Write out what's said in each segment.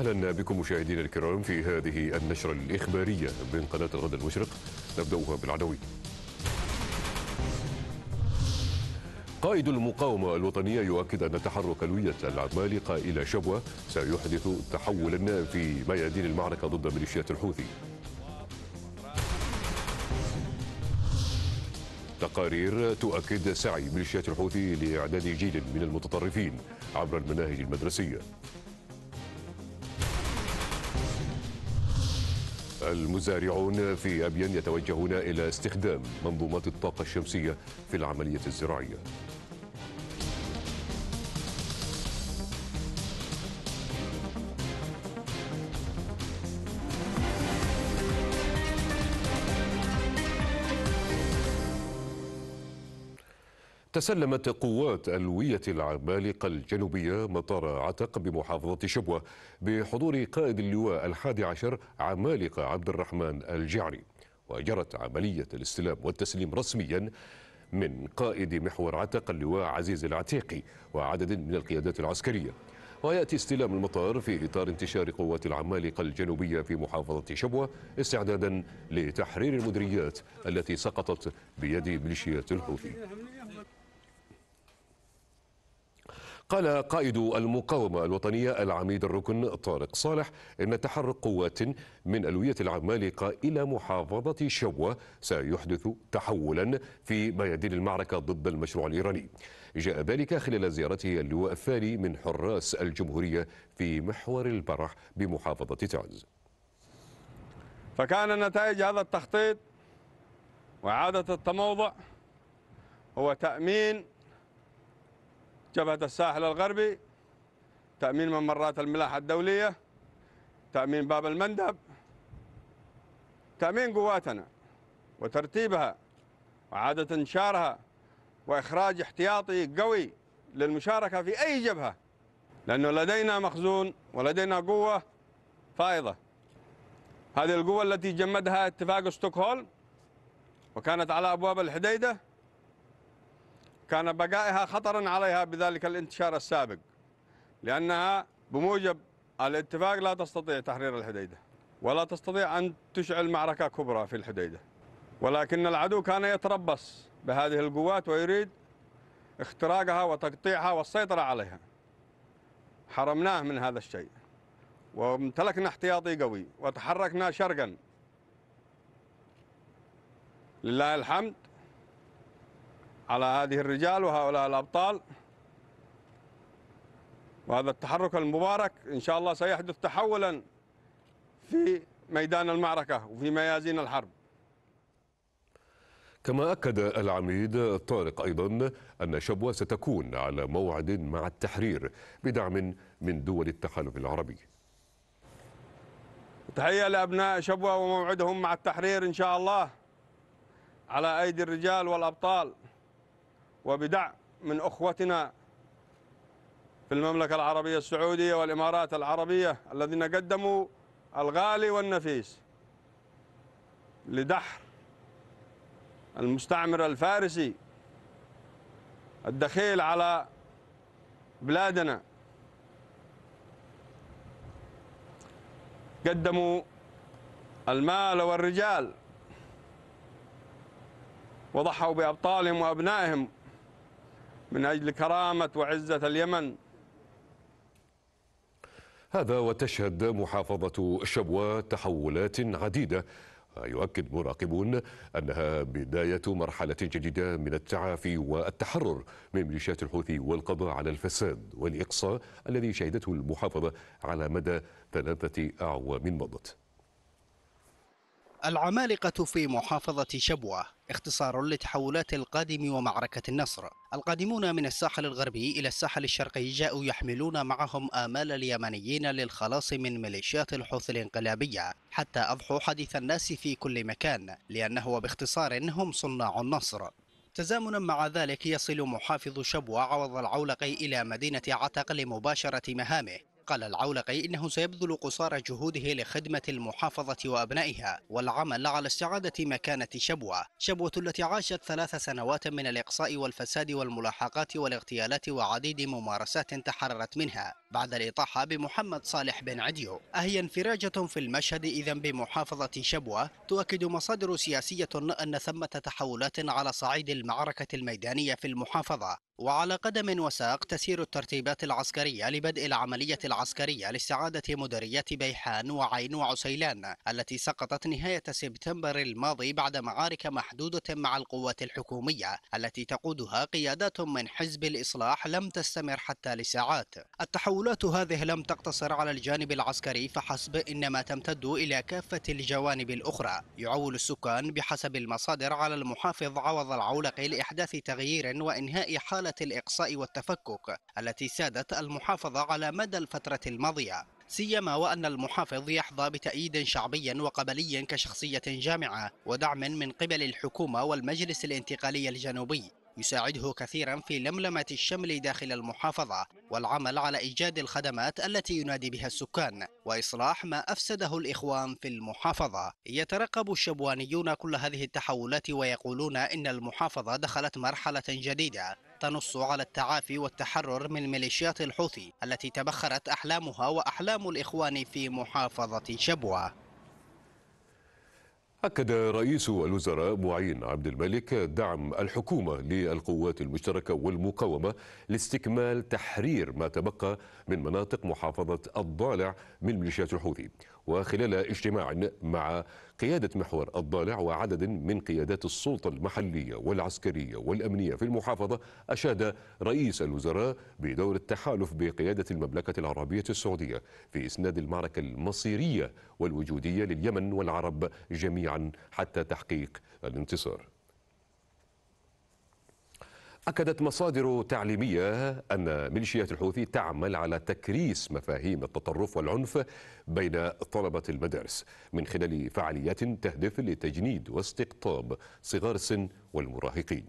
أهلا بكم مشاهدينا الكرام في هذه النشرة الإخبارية من قناة الغد المشرق نبدأها بالعناوين قائد المقاومة الوطنية يؤكد أن تحرك الويه العمالقة إلى شبوة سيحدث تحولا في ميادين المعركة ضد ميليشيات الحوثي تقارير تؤكد سعي ميليشيات الحوثي لإعداد جيل من المتطرفين عبر المناهج المدرسية المزارعون في أبين يتوجهون إلى استخدام منظومات الطاقة الشمسية في العملية الزراعية تسلمت قوات الوية العمالقة الجنوبية مطار عتق بمحافظة شبوة بحضور قائد اللواء الحادي عشر عمالقة عبد الرحمن الجعري وجرت عملية الاستلام والتسليم رسميا من قائد محور عتق اللواء عزيز العتيقي وعدد من القيادات العسكرية ويأتي استلام المطار في إطار انتشار قوات العمالقة الجنوبية في محافظة شبوة استعدادا لتحرير المدريات التي سقطت بيد ميليشيات الحوثي قال قائد المقاومة الوطنية العميد الركن طارق صالح إن تحرك قوات من ألوية العمالقة إلى محافظة شبوة سيحدث تحولا في ميادين المعركة ضد المشروع الإيراني جاء ذلك خلال زيارته اللواء الثاني من حراس الجمهورية في محور البرح بمحافظة تعز فكان نتائج هذا التخطيط وإعادة التموضع هو تأمين جبهة الساحل الغربي تأمين ممرات الملاحة الدولية تأمين باب المندب تأمين قواتنا وترتيبها وإعادة انشارها وإخراج احتياطي قوي للمشاركة في أي جبهة لأنه لدينا مخزون ولدينا قوة فائضة هذه القوة التي جمدها اتفاق ستوكهولم وكانت على أبواب الحديدة كان بقائها خطرا عليها بذلك الانتشار السابق لأنها بموجب الاتفاق لا تستطيع تحرير الحديدة ولا تستطيع أن تشعل معركة كبرى في الحديدة ولكن العدو كان يتربص بهذه القوات ويريد اختراقها وتقطيعها والسيطرة عليها حرمناه من هذا الشيء وامتلكنا احتياطي قوي وتحركنا شرقا لله الحمد على هذه الرجال وهؤلاء الأبطال وهذا التحرك المبارك إن شاء الله سيحدث تحولا في ميدان المعركة وفي ميازين الحرب كما أكد العميد طارق أيضا أن شبوة ستكون على موعد مع التحرير بدعم من دول التحالف العربي تحية لأبناء شبوة وموعدهم مع التحرير إن شاء الله على أيدي الرجال والأبطال وبدعم من أخوتنا في المملكة العربية السعودية والإمارات العربية الذين قدموا الغالي والنفيس لدحر المستعمر الفارسي الدخيل على بلادنا قدموا المال والرجال وضحوا بأبطالهم وأبنائهم من أجل كرامة وعزة اليمن هذا وتشهد محافظة شبوة تحولات عديدة يؤكد مراقبون أنها بداية مرحلة جديدة من التعافي والتحرر من ميليشيات الحوثي والقضاء على الفساد والإقصاء الذي شهدته المحافظة على مدى ثلاثة أعوام مضت العمالقة في محافظة شبوة اختصار لتحولات القادم ومعركة النصر القادمون من الساحل الغربي إلى الساحل الشرقي جاءوا يحملون معهم آمال اليمنيين للخلاص من ميليشيات الحوث الانقلابية حتى أضحوا حديث الناس في كل مكان لأنه باختصار هم صناع النصر تزامنا مع ذلك يصل محافظ شبوة عوض العولقي إلى مدينة عتق لمباشرة مهامه قال العولقي إنه سيبذل قصارى جهوده لخدمة المحافظة وأبنائها والعمل على استعادة مكانة شبوة شبوة التي عاشت ثلاث سنوات من الإقصاء والفساد والملاحقات والاغتيالات وعديد ممارسات تحررت منها بعد الإطاحة بمحمد صالح بن عديو أهي انفراجة في المشهد إذا بمحافظة شبوة تؤكد مصادر سياسية أن ثمة تحولات على صعيد المعركة الميدانية في المحافظة وعلى قدم وساق تسير الترتيبات العسكرية لبدء العملية العسكرية لاستعادة مديرية بيحان وعين وعسيلان التي سقطت نهاية سبتمبر الماضي بعد معارك محدودة مع القوات الحكومية التي تقودها قيادات من حزب الإصلاح لم تستمر حتى لساعات التحولات هذه لم تقتصر على الجانب العسكري فحسب إنما تمتد إلى كافة الجوانب الأخرى يعول السكان بحسب المصادر على المحافظ عوض العولق لإحداث تغيير وإنهاء حالة الإقصاء والتفكك التي سادت المحافظة على مدى الفترة الماضية سيما وأن المحافظ يحظى بتأييد شعبي وقبلي كشخصية جامعة ودعم من قبل الحكومة والمجلس الانتقالي الجنوبي يساعده كثيرا في لملمة الشمل داخل المحافظة والعمل على إيجاد الخدمات التي ينادي بها السكان وإصلاح ما أفسده الإخوان في المحافظة يترقب الشبوانيون كل هذه التحولات ويقولون إن المحافظة دخلت مرحلة جديدة تنص على التعافي والتحرر من ميليشيات الحوثي التي تبخرت أحلامها وأحلام الإخوان في محافظة شبوة أكد رئيس الوزراء معين عبد الملك دعم الحكومة للقوات المشتركة والمقاومة لاستكمال تحرير ما تبقى من مناطق محافظة الضالع من ميليشيات الحوثي وخلال اجتماع مع قيادة محور الضالع وعدد من قيادات السلطة المحلية والعسكرية والأمنية في المحافظة أشاد رئيس الوزراء بدور التحالف بقيادة المملكة العربية السعودية في إسناد المعركة المصيرية والوجودية لليمن والعرب جميعا حتى تحقيق الانتصار أكدت مصادر تعليمية أن ميليشيات الحوثي تعمل على تكريس مفاهيم التطرف والعنف بين طلبة المدارس من خلال فعاليات تهدف لتجنيد واستقطاب صغار السن والمراهقين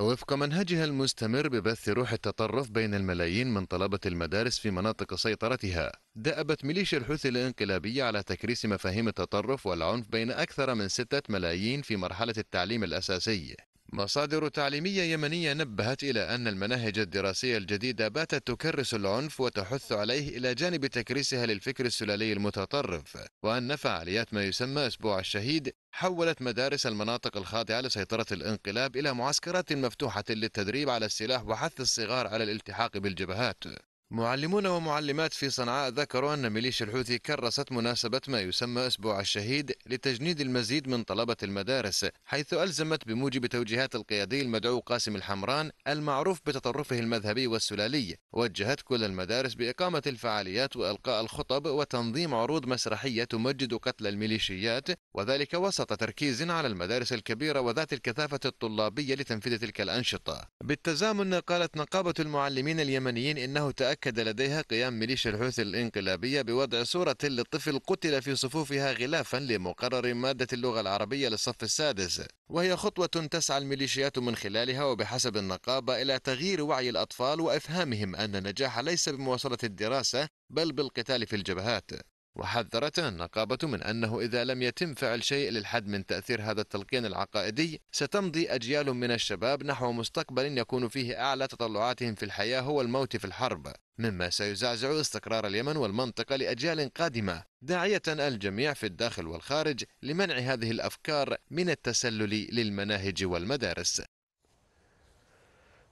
وفق منهجها المستمر ببث روح التطرف بين الملايين من طلبة المدارس في مناطق سيطرتها دأبت ميليشيا الحوثي الانقلابية على تكريس مفاهيم التطرف والعنف بين أكثر من ستة ملايين في مرحلة التعليم الأساسي مصادر تعليمية يمنية نبهت إلى أن المناهج الدراسية الجديدة باتت تكرس العنف وتحث عليه إلى جانب تكريسها للفكر السلالي المتطرف وأن فعاليات ما يسمى أسبوع الشهيد حولت مدارس المناطق الخاضعة لسيطرة الانقلاب إلى معسكرات مفتوحة للتدريب على السلاح وحث الصغار على الالتحاق بالجبهات معلمون ومعلمات في صنعاء ذكروا أن ميليشيا الحوثي كرست مناسبة ما يسمى أسبوع الشهيد لتجنيد المزيد من طلبة المدارس حيث ألزمت بموجب توجيهات القيادي المدعو قاسم الحمران المعروف بتطرفه المذهبي والسلالي وجهت كل المدارس بإقامة الفعاليات وإلقاء الخطب وتنظيم عروض مسرحية تمجد قتل الميليشيات وذلك وسط تركيز على المدارس الكبيرة وذات الكثافة الطلابية لتنفيذ تلك الأنشطة بالتزامن قالت نقابة المعلمين اليمنيين إنه تأكد أكد لديها قيام ميليشيا الحوثي الإنقلابية بوضع صورة للطفل قتل في صفوفها غلافا لمقرر مادة اللغة العربية للصف السادس وهي خطوة تسعى الميليشيات من خلالها وبحسب النقابة إلى تغيير وعي الأطفال وإفهامهم أن النجاح ليس بمواصلة الدراسة بل بالقتال في الجبهات وحذرت النقابة من أنه إذا لم يتم فعل شيء للحد من تأثير هذا التلقين العقائدي ستمضي أجيال من الشباب نحو مستقبل يكون فيه أعلى تطلعاتهم في الحياة هو الموت في الحرب مما سيزعزع استقرار اليمن والمنطقة لأجيال قادمة داعية الجميع في الداخل والخارج لمنع هذه الأفكار من التسلل للمناهج والمدارس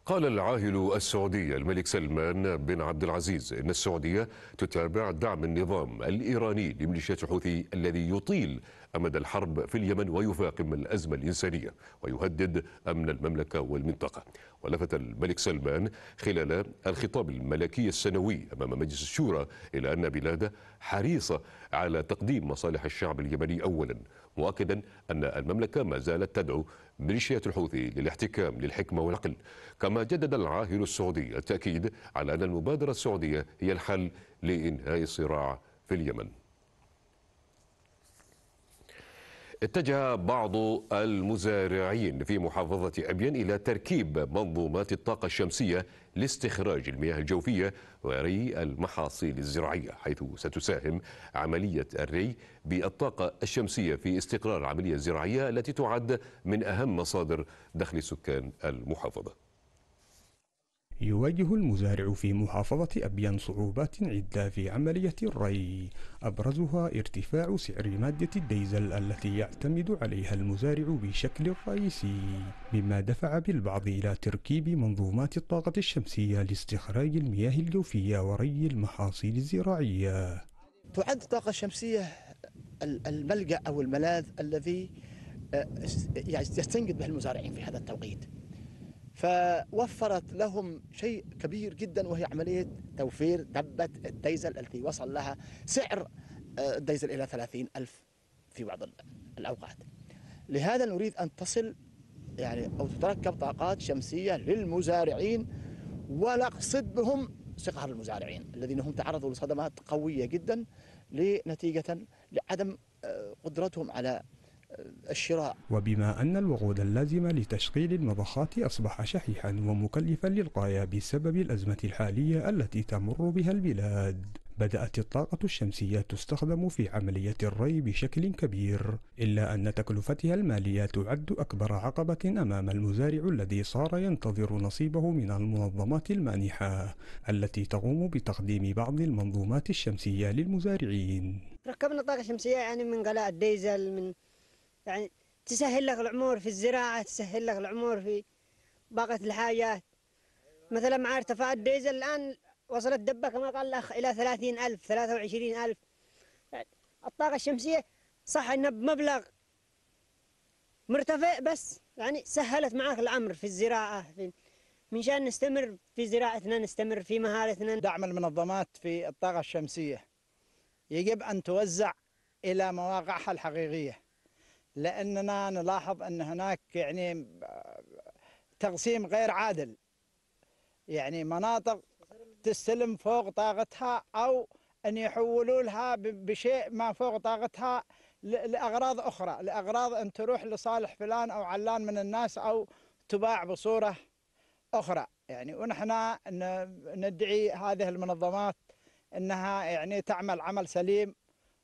قال العاهل السعودي الملك سلمان بن عبد العزيز إن السعودية تتابع دعم النظام الإيراني لميليشيات الحوثي الذي يطيل أمد الحرب في اليمن ويفاقم الأزمة الإنسانية ويهدد أمن المملكة والمنطقة ولفت الملك سلمان خلال الخطاب الملكي السنوي أمام مجلس الشورى إلى أن بلاده حريصة على تقديم مصالح الشعب اليمني أولا مؤكدا أن المملكة ما زالت تدعو ميليشيات الحوثي للاحتكام للحكمة والعقل كما جدد العاهل السعودي التأكيد على أن المبادرة السعودية هي الحل لإنهاء الصراع في اليمن اتجه بعض المزارعين في محافظة أبين إلى تركيب منظومات الطاقة الشمسية لاستخراج المياه الجوفية وري المحاصيل الزراعية حيث ستساهم عملية الري بالطاقة الشمسية في استقرار العملية الزراعية التي تعد من أهم مصادر دخل سكان المحافظة يواجه المزارع في محافظة أبيان صعوبات عدة في عملية الري أبرزها ارتفاع سعر مادة الديزل التي يعتمد عليها المزارع بشكل رئيسي مما دفع بالبعض إلى تركيب منظومات الطاقة الشمسية لاستخراج المياه الجوفية وري المحاصيل الزراعية تعد الطاقة الشمسية الملجأ أو الملاذ الذي آه، يستنقذ به المزارعين في هذا التوقيت فوفرت لهم شيء كبير جدا وهي عملية توفير دبة الديزل التي وصل لها سعر آه، الديزل إلى ثلاثين ألف في بعض الأوقات لهذا نريد أن تصل يعني أو تتركب طاقات شمسية للمزارعين ونقصد بهم صغار المزارعين الذين هم تعرضوا لصدمات قوية جدا لنتيجة لعدم آه، قدرتهم على الشراء وبما أن الوقود اللازم لتشغيل المضخات أصبح شحيحا ومكلفا للغاية بسبب الأزمة الحالية التي تمر بها البلاد بدأت الطاقة الشمسية تستخدم في عملية الري بشكل كبير إلا أن تكلفتها المالية تعد أكبر عقبة أمام المزارع الذي صار ينتظر نصيبه من المنظمات المانحة التي تقوم بتقديم بعض المنظومات الشمسية للمزارعين ركبنا طاقة شمسية يعني من قلاع الديزل من يعني تسهل لك الأمور في الزراعة تسهل لك الأمور في باقة الحاجات مثلا مع ارتفاع الديزل الآن وصلت دبة كما قال الأخ إلى ثلاثين ألف ثلاثة وعشرين ألف الطاقة الشمسية صح إنها بمبلغ مرتفع بس يعني سهلت معك الأمر في الزراعة في من شان نستمر في زراعتنا نستمر في مهارتنا دعم المنظمات في الطاقة الشمسية يجب أن توزع إلى مواقعها الحقيقية لأننا نلاحظ أن هناك يعني آه، تقسيم غير عادل يعني مناطق تستلم فوق طاقتها أو أن يحولوا لها بشيء ما فوق طاقتها لأغراض أخرى لأغراض أن تروح لصالح فلان أو علان من الناس أو تباع بصورة أخرى يعني ونحن ندعي هذه المنظمات أنها يعني تعمل عمل سليم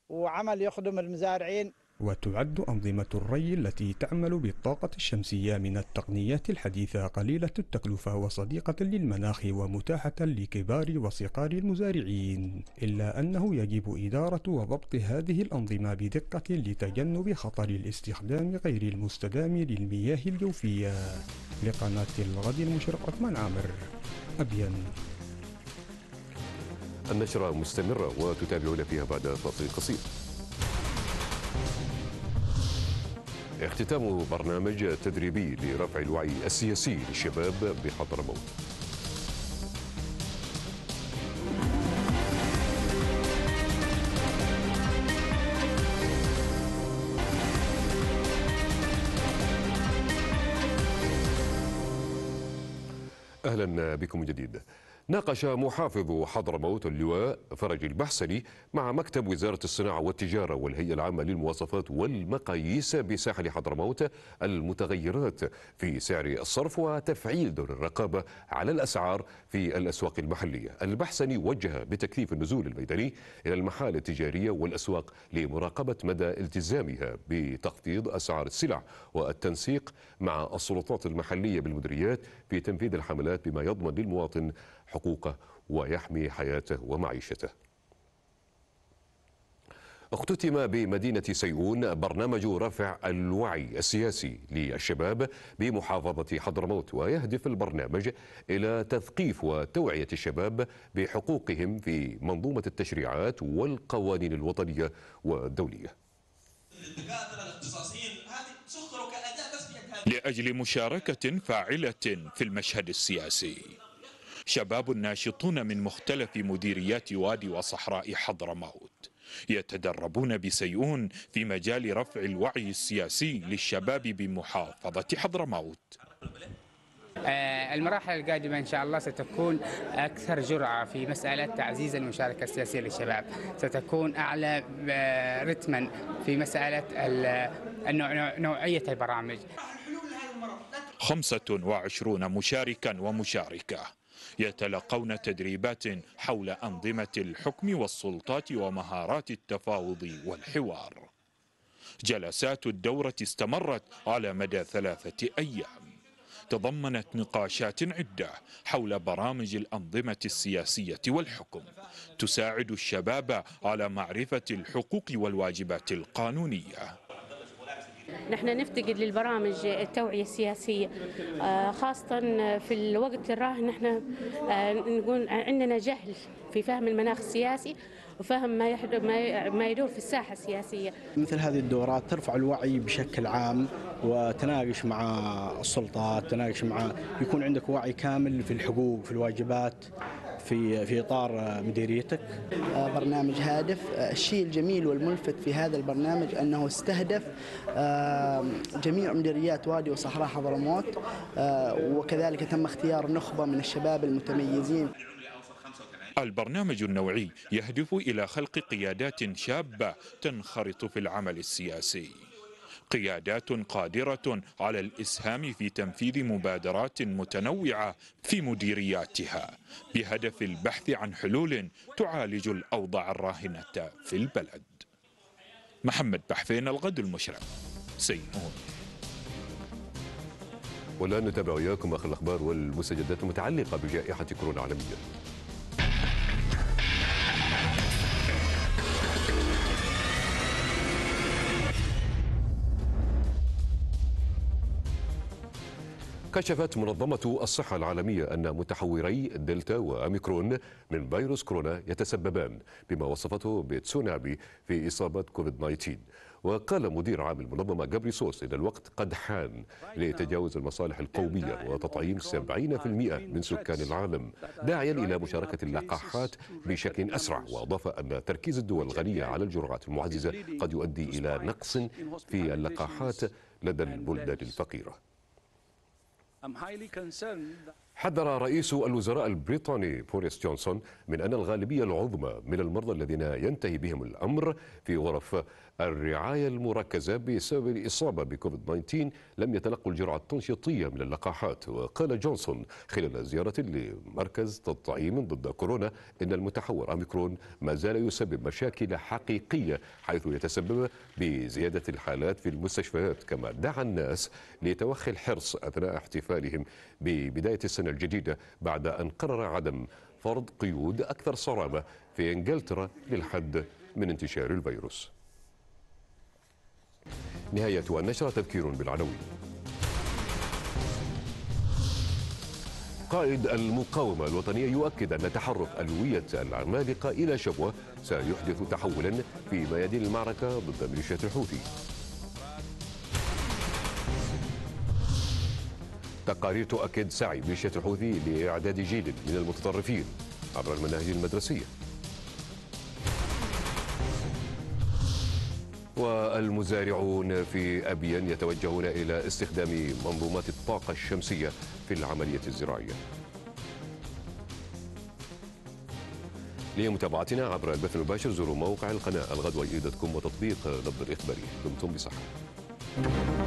وعمل يخدم المزارعين وتعد أنظمة الري التي تعمل بالطاقة الشمسية من التقنيات الحديثة قليلة التكلفة وصديقة للمناخ ومتاحة لكبار وصغار المزارعين إلا أنه يجب إدارة وضبط هذه الأنظمة بدقة لتجنب خطر الاستخدام غير المستدام للمياه الجوفية لقناة الغد المشرق عثمان عامر أبين النشرة مستمرة وتتابعون فيها بعد فاصل قصير اختتام برنامج تدريبي لرفع الوعي السياسي للشباب بحضرموت اهلا بكم من جديد ناقش محافظ حضرموت اللواء فرج البحسني مع مكتب وزارة الصناعة والتجارة والهيئة العامة للمواصفات والمقاييس بساحل حضرموت المتغيرات في سعر الصرف وتفعيل دور الرقابة على الأسعار في الأسواق المحلية البحسني وجه بتكثيف النزول الميداني إلى المحال التجارية والأسواق لمراقبة مدى التزامها بتخفيض أسعار السلع والتنسيق مع السلطات المحلية بالمديريات في تنفيذ الحملات بما يضمن للمواطن حقوقه ويحمي حياته ومعيشته اختتم بمدينة سيئون برنامج رفع الوعي السياسي للشباب بمحافظة حضرموت ويهدف البرنامج إلى تثقيف وتوعية الشباب بحقوقهم في منظومة التشريعات والقوانين الوطنية والدولية لأجل مشاركة فاعلة في المشهد السياسي شباب ناشطون من مختلف مديريات وادي وصحراء حضرموت يتدربون بسيئون في مجال رفع الوعي السياسي للشباب بمحافظة حضرموت آه، المراحل القادمة إن شاء الله ستكون أكثر جرعة في مسألة تعزيز المشاركة السياسية للشباب ستكون أعلى آه، رتما في مسألة آه، نوعية البرامج 25 مشاركا ومشاركة يتلقون تدريبات حول أنظمة الحكم والسلطات ومهارات التفاوض والحوار جلسات الدورة استمرت على مدى ثلاثة أيام تضمنت نقاشات عدة حول برامج الأنظمة السياسية والحكم تساعد الشباب على معرفة الحقوق والواجبات القانونية نحن نفتقد للبرامج التوعية السياسية آه، خاصة في الوقت الراهن نحن آه، نقول عندنا جهل في فهم المناخ السياسي وفهم ما ما يدور في الساحه السياسيه. مثل هذه الدورات ترفع الوعي بشكل عام وتناقش مع السلطات، تناقش مع يكون عندك وعي كامل في الحقوق في الواجبات. في في اطار مديريتك؟ آه، برنامج هادف، آه، الشيء الجميل والملفت في هذا البرنامج انه استهدف آه، جميع مديريات وادي وصحراء حضرموت وكذلك تم اختيار نخبه من الشباب المتميزين. البرنامج النوعي يهدف الى خلق قيادات شابه تنخرط في العمل السياسي. قيادات قادرة على الإسهام في تنفيذ مبادرات متنوعة في مديرياتها بهدف البحث عن حلول تعالج الأوضاع الراهنة في البلد محمد بحفين الغد المشرق سيئون والآن نتابع إياكم آخر الأخبار والمستجدات المتعلقة بجائحة كورونا عالميا كشفت منظمة الصحة العالمية أن متحوري دلتا وأميكرون من فيروس كورونا يتسببان بما وصفته بتسونامي في إصابة كوفيد-19 وقال مدير عام المنظمة سوس إن الوقت قد حان لتجاوز المصالح القومية وتطعيم 70% من سكان العالم داعيا إلى مشاركة اللقاحات بشكل أسرع وأضاف أن تركيز الدول الغنية على الجرعات المعززة قد يؤدي إلى نقص في اللقاحات لدى البلدان الفقيره I'm highly concerned. حذر رئيس الوزراء البريطاني بوريس جونسون من أن الغالبية العظمى من المرضى الذين ينتهي بهم الأمر في غرف الرعاية المركزة بسبب الإصابة بكوفيد 19 لم يتلقوا الجرعة التنشيطية من اللقاحات وقال جونسون خلال زيارة لمركز التطعيم ضد كورونا إن المتحور أميكرون ما زال يسبب مشاكل حقيقية حيث يتسبب بزيادة الحالات في المستشفيات كما دعا الناس لتوخي الحرص أثناء احتفالهم ببداية السنة الجديدة بعد أن قرر عدم فرض قيود أكثر صرامة في إنجلترا للحد من انتشار الفيروس نهاية النشرة تذكير بالعنوي قائد المقاومة الوطنية يؤكد أن تحرك ألوية العمالقة إلى شبوة سيحدث تحولا في ميادين المعركة ضد ميليشيات الحوثي تقارير تؤكد سعي ميليشيات الحوثي لإعداد جيل من المتطرفين عبر المناهج المدرسية والمزارعون في أبين يتوجهون إلى استخدام منظومات الطاقة الشمسية في العملية الزراعية لمتابعتنا عبر البث المباشر زوروا موقع القناة الغد وإيدتكم وتطبيق نبض الإخباري دمتم بصحة